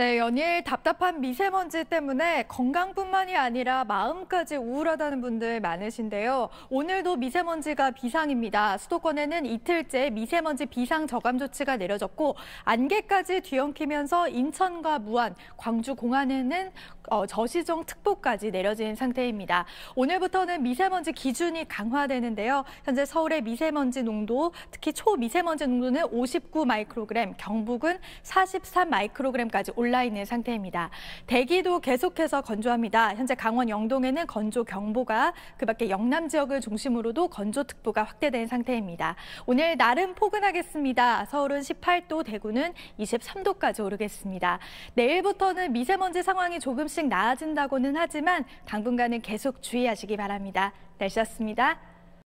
네, 연일 답답한 미세먼지 때문에 건강뿐만이 아니라 마음까지 우울하다는 분들 많으신데요. 오늘도 미세먼지가 비상입니다. 수도권에는 이틀째 미세먼지 비상 저감 조치가 내려졌고 안개까지 뒤엉키면서 인천과 무안, 광주 공안에는 어, 저시정 특보까지 내려진 상태입니다. 오늘부터는 미세먼지 기준이 강화되는데요. 현재 서울의 미세먼지 농도, 특히 초미세먼지 농도는 59 마이크로그램, 경북은 43 마이크로그램까지 올라 올라 있는 상태입니다. 대기도 계속해서 건조합니다. 현재 강원 영동에는 건조 경보가 그밖에 영남 지역을 중심으로도 건조특보가 확대된 상태입니다. 오늘 날은 포근하겠습니다. 서울은 18도, 대구는 23도까지 오르겠습니다. 내일부터는 미세먼지 상황이 조금씩 나아진다고는 하지만 당분간은 계속 주의하시기 바랍니다. 날씨였습니다.